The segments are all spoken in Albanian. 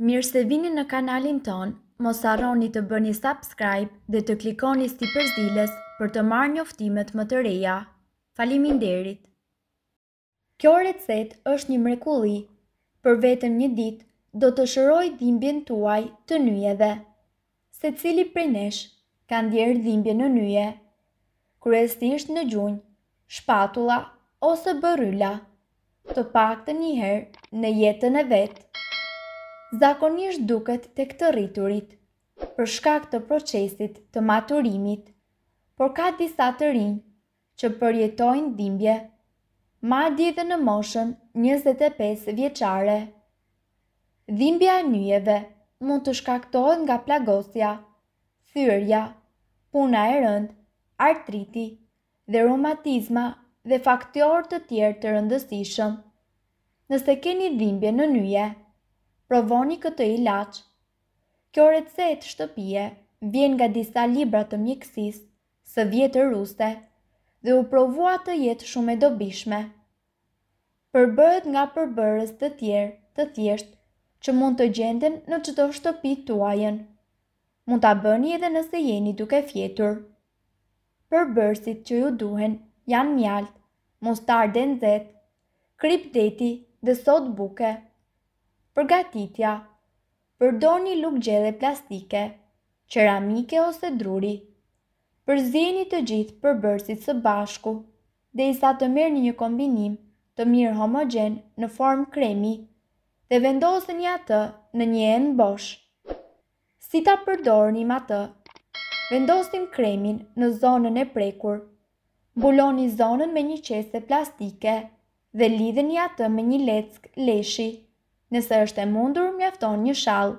Mirë se vini në kanalin ton, mos arroni të bëni subscribe dhe të klikoni sti përzdiles për të marrë një oftimet më të reja. Falimin derit! Kjo recet është një mrekulli. Për vetëm një dit, do të shëroj dhimbjen tuaj të nyje Se cili prej nesh, kanë djerë dhimbje në nyje. Kresti ishtë në gjunj, shpatula ose bërylla. Të pak të njëherë në jetën e vetë zakonisht duket të këtë rriturit, për shkak të procesit të maturimit, por ka disa të rinjë që përjetojnë dhimbje, ma di dhe në moshën 25 vjeqare. Dhimbja e njëve mund të shkaktojnë nga plagosja, thyrja, puna e rënd, artriti dhe romatizma dhe faktor të tjerë të rëndësishëm. Nëse keni dhimbje në njëje, Provoni këtë i kjo recetë shtëpije vjen nga disa libra të mjekësisë, së vjetë rruste dhe u provua të jetë shumë e dobishme. Përbëhet nga përbërës të tjerë, të thjeshtë, që mund të gjenden në qëto shtëpi tuajën. mund të bëni edhe nëse jeni duke fjetur. Përbërësit që ju duhen janë mjaltë, mustarë dhe nëzetë, krypë deti dhe sot buke. Përgatitja Përdorni lukë gjele plastike, qeramike ose druri. Përzini të gjithë përbërësit së bashku, dhe isa të mirë një kombinim të mirë homogen në formë kremi dhe vendosë një atë në një enë bosh. Si ta përdorni ma të? Vendosim kremin në zonën e prekur. Buloni zonën me një qese plastike dhe lidhë një atë me një leckë leshi nëse është e mundur mjafton një shall.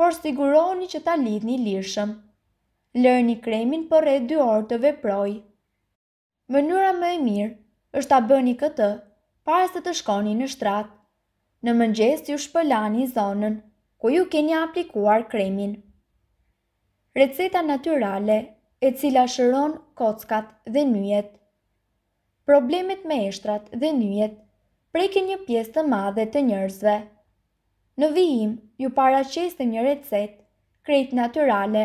Por sigurohuni që ta lidhni lirshëm. Lërni kremin për rreth 2 orë të veprojë. Mënyra më e mirë është ta bëni këtë para se të shkoni në shtrat. Në mëngjes ju shpëlani zonën ku ju keni aplikuar kremin. Receta natyrale e cila shëron kockat dhe nyjet. Problemet me eshtrat dhe nyjet preke një pjesë të madhe të njerëzve. Në vijim, ju para një recet, krejt naturale,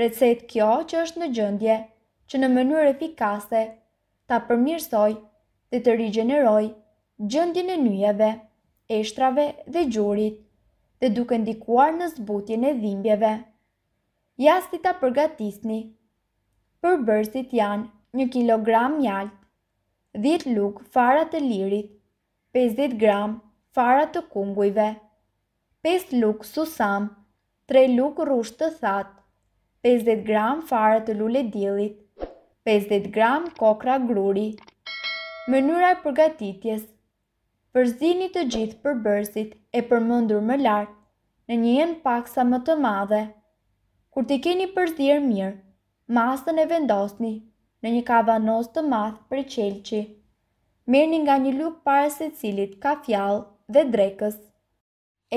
recet kjo që është në gjëndje, që në mënyrë efikase, ta përmirsoj dhe të rigeneroj gjëndje në njëve, eshtrave dhe gjurit, dhe duke ndikuar në zbutjen e dhimbjeve. si ta përgatisni, Përbërësit janë 1 kg mjaltë, 10 lukë farat të lirit, 50 gram fara të kungujve, 5 lukë susam, 3 lukë rush të that, 50 gram fara të lule dilit, 50 gram kokra gruri. Mënyra e përgatitjes Përzini të gjithë përbërësit e përmëndur më lartë në një jenë paksa më të madhe. Kur t'i keni përzirë mirë, masën e vendosni në një kavanoz të madhë për qelqi. Merni nga një luk pare se cilit ka fjallë dhe drekës.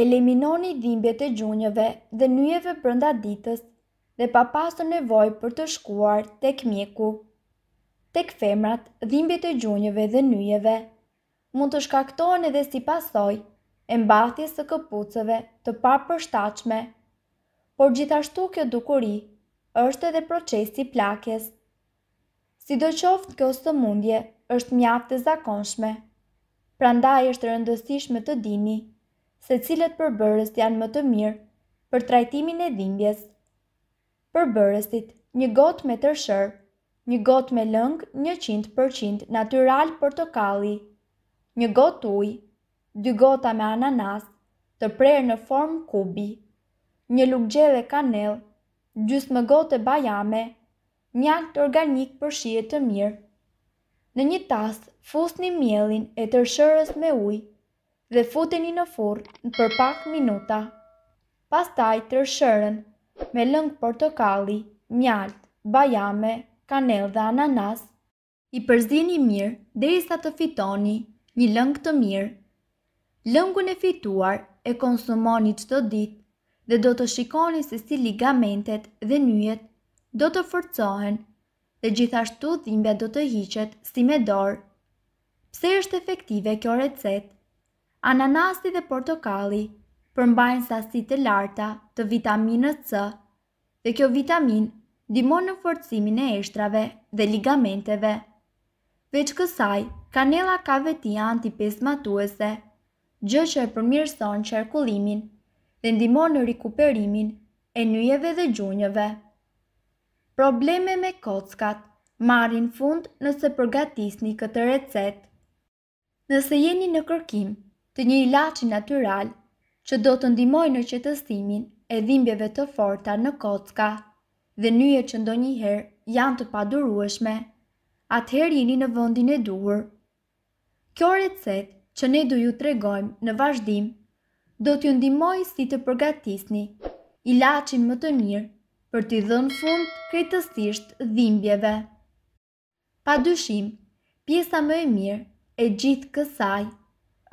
Eliminoni dhimbjet e gjunjeve dhe njëve brënda ditës dhe pa pasur nevoj për të shkuar tek mjeku. Tek femrat, dhimbjet e gjunjeve dhe njëve mund të shkaktohen edhe si pasoj e mbathjes së këpucëve të papërshtatshme. Por gjithashtu kjo dukuri është edhe procesi plakjes. Sidoqoftë kjo sëmundje është mjaftë e zakonshme. Prandaj është rëndësishme të dini se cilët përbërës janë më të mirë për trajtimin e dhimbjes. Përbërësit, një gotë me tërshër, një gotë me lëngë 100% natural portokalli, një gotë uj, dy gota me ananas të prerë në formë kubi, një lukgjeve kanel, gjysë më gotë e bajame, një akt organik për shiet të mirë, në një tas fusni mjelin e tërshërës me ujë dhe futeni në furrë për pak minuta. Pastaj tërshërën me lëng portokalli, mjalt, bajame, kanel dhe ananas. I përzini mirë derisa të fitoni një lëng të mirë. Lëngun e fituar e konsumoni çdo ditë dhe do të shikoni se si ligamentet dhe nyjet do të forcohen dhe gjithashtu dhimbja do të hiqet si me dorë. Pse është efektive kjo recet? Ananasi dhe portokali përmbajnë sasi të larta të vitaminës C dhe kjo vitaminë dimon në forcimin e eshtrave dhe ligamenteve. Veç kësaj, kanela ka vetia antipes matuese, gjë që e përmirëson qërkullimin dhe ndimon në rikuperimin e njëjeve dhe gjunjëve probleme me kockat, marrin fund nëse përgatisni këtë recet. Nëse jeni në kërkim të një ilaci natural që do të ndimoj në qetësimin e dhimbjeve të forta në kocka dhe nyje që ndonjëherë janë të padurueshme, atëherë jeni në vendin e duhur. Kjo recet që ne do ju tregojmë në vazhdim do t'ju ndihmojë si të përgatisni ilaçin më të mirë për t'i dhënë fund kretësisht dhimbjeve. Pa dyshim, pjesa më e mirë e gjithë kësaj,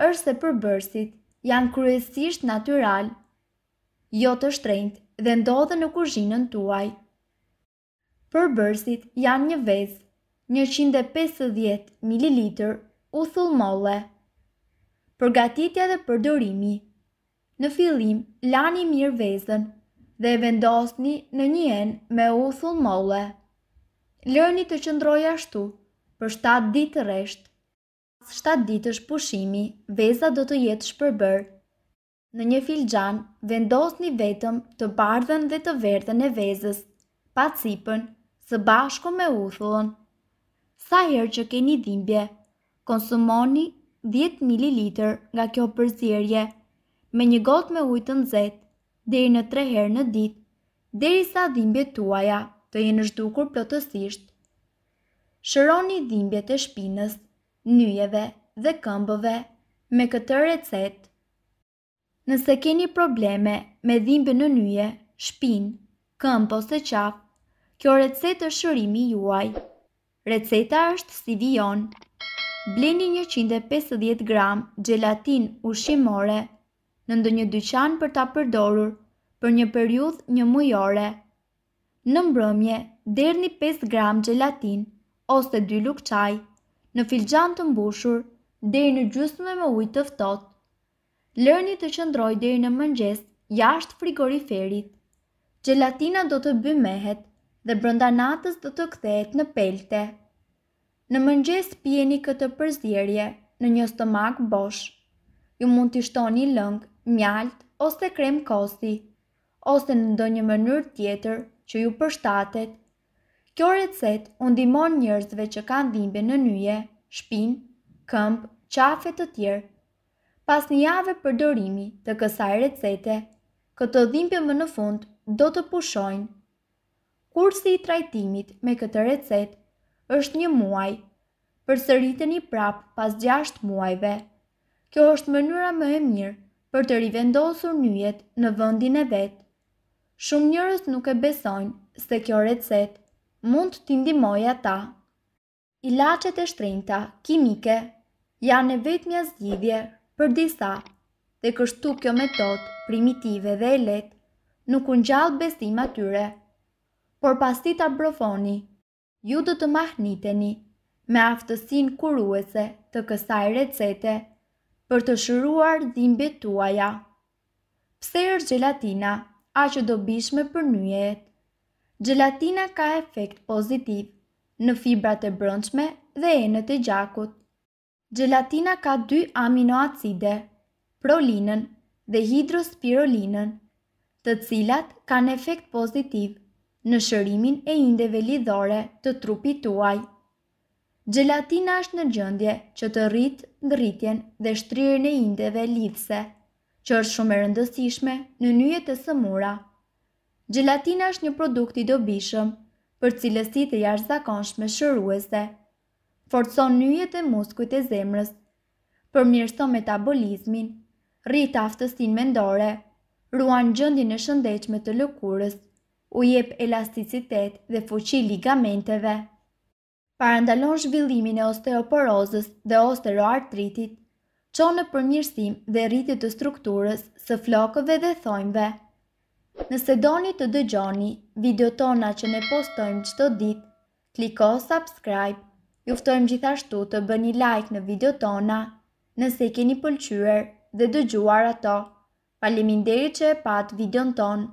është se përbërsit janë kryesisht natural, jo të shtrejnët dhe ndodhe në kuzhinën tuaj. Përbërsit janë një vez, 150 ml u thullmolle. Përgatitja dhe përdorimi Në fillim, lani mirë vezën dhe e vendosni në një enë me u thullmolle. Lërni të qëndroj ashtu për 7 ditë reshtë. Pas 7 ditësh pushimi, veza do të jetë shpërbër. Në një filxhan vendosni vetëm të bardhën dhe të verdhën e vezës, pa cipën, së bashku me uthullën. Sa herë që keni dhimbje, konsumoni 10 ml nga kjo përzierje me një gotë me ujë të nxehtë deri në 3 herë në dit, deri sa dhimbje tuaja të jenë zhdukur plotësisht. Shëroni dhimbje të shpinës, njëjeve dhe këmbëve me këtë recet. Nëse keni probleme me dhimbje në njëje, shpinë, këmbë ose qafë, kjo recet është shërimi juaj. Receta është si vionë. Bleni 150 gram gjelatin ushimore në ndë një dyqan për ta përdorur, për një periudhë një mujore. Në mbrëmje, der një 5 gram gjelatin, ose 2 lukë qaj, në filxan të mbushur, der një gjusme me ujtë tëftot. Lërni të qëndroj der në mëngjes, jashtë frigoriferit. Gjelatina do të bëmehet dhe brenda natës do të kthejt në pelte. Në mëngjes pjeni këtë përzirje në një stomak bosh. Ju mund të shtoni lëngë mjalt ose krem kosti, ose në ndonjë mënyrë tjetër që ju përshtatet. Kjo recet undimon njërzve që kanë dhimbe në nyje, shpin, këmp, qafet të tjerë. Pas një jave përdorimi të kësaj recete, këtë dhimbe më në fund do të pushojnë. Kursi i trajtimit me këtë recet është një muaj, për sëritën i prapë pas 6 muajve. Kjo është mënyra më e mirë për të rivendosur njëjet në vëndin e vetë. Shumë njërës nuk e besojnë se kjo recet mund të ndimoj ata. Ilacet e shtrinta kimike janë e mja zgjidhje për disa dhe kështu kjo metodë primitive dhe e letë nuk unë gjallë besim atyre. Por pas ti të abrofoni, ju do të mahniteni me aftësin kuruese të kësaj recete për të shëruar dhimbje tuaja. Pse është gelatina, a që do bishme për njëjet? Gelatina ka efekt pozitiv në fibrat e brëndshme dhe enët e gjakut. Gelatina ka dy aminoacide, prolinën dhe hidrospirolinën, të cilat kanë efekt pozitiv në shërimin e indeve lidhore të trupit tuaj gjelatina është në gjëndje që të rritë ngritjen dhe shtrirën e indeve lidhse, që është shumë e rëndësishme në një të sëmura. Gjelatina është një produkt i dobishëm për cilësit e jashtë shëruese, forcon një e muskujt e zemrës, përmirëso metabolizmin, rritë aftësin mendore, ruan gjëndin e shëndechme të lëkurës, u jep elasticitet dhe fuqi ligamenteve parandalon zhvillimin e osteoporozës dhe osteoartritit, qonë në përmjërsim dhe rritit të strukturës së flokëve dhe thojmëve. Nëse doni të dëgjoni video tona që ne postojmë qëto ditë, kliko subscribe, juftojmë gjithashtu të bëni like në video tona, nëse keni pëlqyër dhe dëgjuar ato, deri që e pat video në tonë.